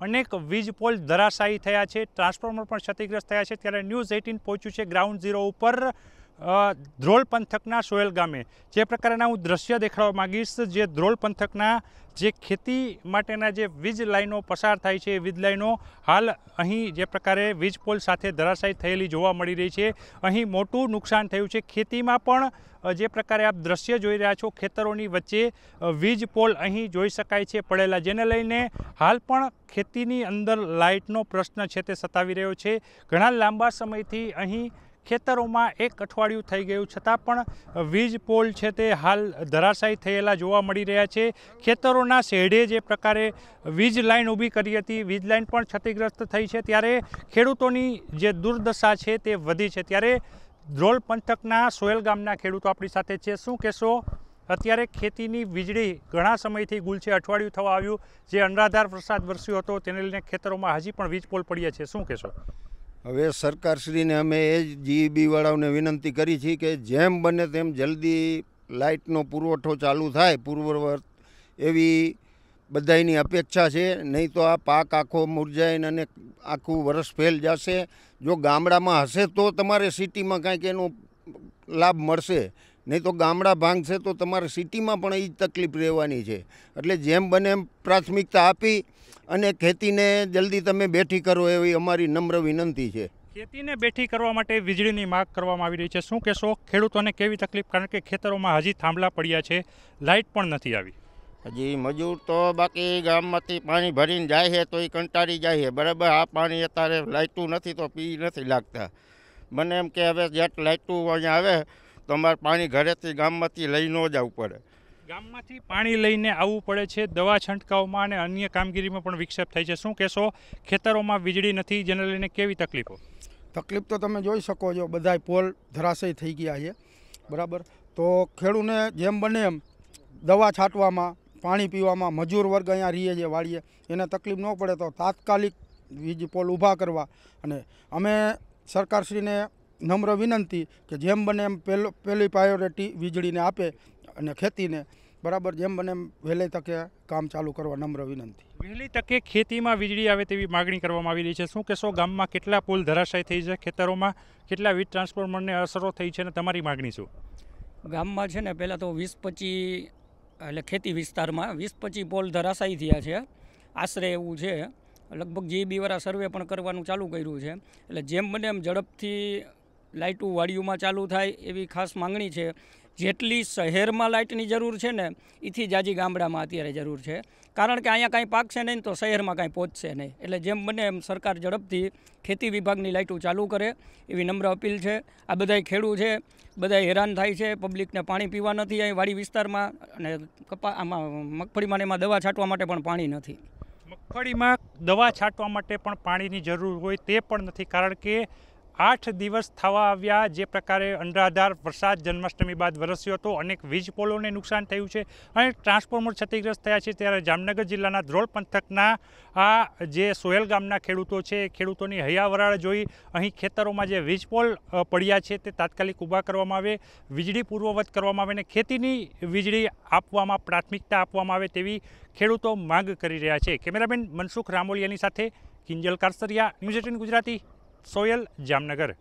અનેક વીજ પોલ ધરાશાયી થયા છે ટ્રાન્સફોર્મર પણ ક્ષતિગ્રસ્ત થયા છે ત્યારે ન્યૂઝ એઇટીન પહોંચ્યું છે ગ્રાઉન્ડ ઝીરો ઉપર ધ્રોલ પંથકના સોયલ ગામે જે પ્રકારના હું દ્રશ્ય દેખાડવા માગીશ જે ધ્રોલ પંથકના જે ખેતી માટેના જે વીજ લાઈનો પસાર થાય છે વીજ લાઈનો હાલ અહીં જે પ્રકારે વીજ પોલ સાથે ધરાશાય થયેલી જોવા મળી રહી છે અહીં મોટું નુકસાન થયું છે ખેતીમાં પણ જે પ્રકારે આપ દ્રશ્ય જોઈ રહ્યા છો ખેતરોની વચ્ચે વીજ પોલ અહીં જોઈ શકાય છે પડેલા જેને લઈને હાલ પણ ખેતીની અંદર લાઇટનો પ્રશ્ન છે તે સતાવી રહ્યો છે ઘણા લાંબા સમયથી અહીં ખેતરોમાં એક અઠવાડિયું થઈ ગયું છતાં પણ વીજ પોલ છે તે હાલ ધરાશાયી થયેલા જોવા મળી રહ્યા છે ખેતરોના શેઢે જે પ્રકારે વીજ લાઇન ઊભી કરી હતી વીજ લાઇન પણ ક્ષતિગ્રસ્ત થઈ છે ત્યારે ખેડૂતોની જે દુર્દશા છે તે વધી છે ત્યારે ધ્રોલ પંથકના સોયલ ગામના ખેડૂતો આપણી સાથે છે શું કહેશો અત્યારે ખેતીની વીજળી ઘણા સમયથી ગુલ છે અઠવાડિયું થવા આવ્યું જે અનરાધાર વરસાદ વરસ્યો હતો તેને લઈને ખેતરોમાં હજી પણ વીજ પોલ પડ્યા છે શું કહેશો હવે સરકારશ્રીને અમે એ જ જીઈબીવાળાઓને વિનંતી કરી છે કે જેમ બને તેમ જલ્દી લાઇટનો પુરવઠો ચાલુ થાય પૂર્વવર્ત એવી બધાની અપેક્ષા છે નહીં તો આ પાક આખો મુરઝાઈને અને આખું વરસ ફેલ જશે જો ગામડામાં હશે તો તમારે સિટીમાં કાંઈક એનો લાભ મળશે નહીં તો ગામડા ભાંગ છે તો તમારે સિટીમાં પણ એ જ તકલીફ રહેવાની છે એટલે જેમ બને એમ પ્રાથમિકતા આપી અને ખેતીને જલ્દી તમે બેઠી કરો એવી અમારી નમ્ર વિનંતી છે ખેતીને બેઠી કરવા માટે વીજળીની માગ કરવામાં આવી રહી છે શું કહેશો ખેડૂતોને કેવી તકલીફ કારણ કે ખેતરોમાં હજી થાંભલા પડ્યા છે લાઇટ પણ નથી આવી હજી મજૂર તો બાકી ગામમાંથી પાણી ભરીને જાય છે તો એ કંટાળી જાય છે બરાબર આ પાણી અત્યારે લાઇટું નથી તો પી નથી લાગતા મને એમ કે હવે જેટ લાઇટું અહીંયા આવે તમારે પાણી ઘરેથી ગામમાંથી લઈ ન જ આવવું પડે ગામમાંથી પાણી લઈને આવવું પડે છે દવા છંટકાવમાં અને અન્ય કામગીરીમાં પણ વિક્ષેપ થાય છે શું કહેશો ખેતરોમાં વીજળી નથી જેને લઈને કેવી તકલીફો તકલીફ તો તમે જોઈ શકો છો બધા પોલ ધરાશય થઈ ગયા છે બરાબર તો ખેડૂને જેમ બને એમ દવા છાંટવામાં પાણી પીવામાં મજૂર વર્ગ અહીંયા રહીએ છે વાળીએ એને તકલીફ ન પડે તો તાત્કાલિક વીજ પોલ ઊભા કરવા અને અમે સરકારશ્રીને નમ્ર વિનંતી કે જેમ બને એમ પહેલો પહેલી પ્રાયોરિટી વીજળીને આપે અને ખેતીને બરાબર જેમ બને એમ વહેલી તકે કામ ચાલુ કરવા નમ્ર વિનંતી વહેલી તકે ખેતીમાં વીજળી આવે તેવી માગણી કરવામાં આવી રહી છે શું કહેશો ગામમાં કેટલા પુલ ધરાશાય થઈ છે ખેતરોમાં કેટલા વીજ ટ્રાન્સફોર્મરને અસરો થઈ છે અને તમારી માગણી શું ગામમાં છે ને પહેલાં તો વીસ પચીસ એટલે ખેતી વિસ્તારમાં વીસ પચીસ પોલ ધરાશાયી થયા છે આશરે એવું છે લગભગ જે બીવાળા સર્વે પણ કરવાનું ચાલુ કર્યું છે એટલે જેમ બને એમ ઝડપથી લાઇટું વાડીઓમાં ચાલુ થાય એવી ખાસ માંગણી છે જેટલી શહેરમાં લાઇટની જરૂર છે ને એથી જાજી ગામડામાં અત્યારે જરૂર છે કારણ કે અહીંયા કાંઈ પાકશે નહીં તો શહેરમાં કાંઈ પહોંચશે નહીં એટલે જેમ બને એમ સરકાર ઝડપથી ખેતી વિભાગની લાઇટો ચાલુ કરે એવી નમ્ર અપીલ છે આ બધાય ખેડૂ છે બધા હેરાન થાય છે પબ્લિકને પાણી પીવા નથી અહીં વાડી વિસ્તારમાં અને કપા આમાં મગફળીમાં એમાં દવા છાંટવા માટે પણ પાણી નથી મગફળીમાં દવા છાંટવા માટે પણ પાણીની જરૂર હોય તે પણ નથી કારણ કે આઠ દિવસ થવા આવ્યા જે પ્રકારે અનરાધાર વરસાદ જન્માષ્ટમી બાદ વરસ્યો હતો અનેક વીજ પોલોને નુકસાન થયું છે અને ટ્રાન્સફોર્મર ક્ષતિગ્રસ્ત થયા છે ત્યારે જામનગર જિલ્લાના ધ્રોલ પંથકના આ જે સોયલ ગામના ખેડૂતો છે ખેડૂતોની હૈયાવરાળ જોઈ અહીં ખેતરોમાં જે વીજ પોલ પડ્યા છે તે તાત્કાલિક ઊભા કરવામાં આવે વીજળી પૂર્વવત કરવામાં આવે અને ખેતીની વીજળી આપવામાં પ્રાથમિકતા આપવામાં આવે તેવી ખેડૂતો માંગ કરી રહ્યા છે કેમેરામેન મનસુખ રામોલિયાની સાથે કિંજલ કારસરિયા ન્યૂઝ એટીન ગુજરાતી સોયલ જામનગર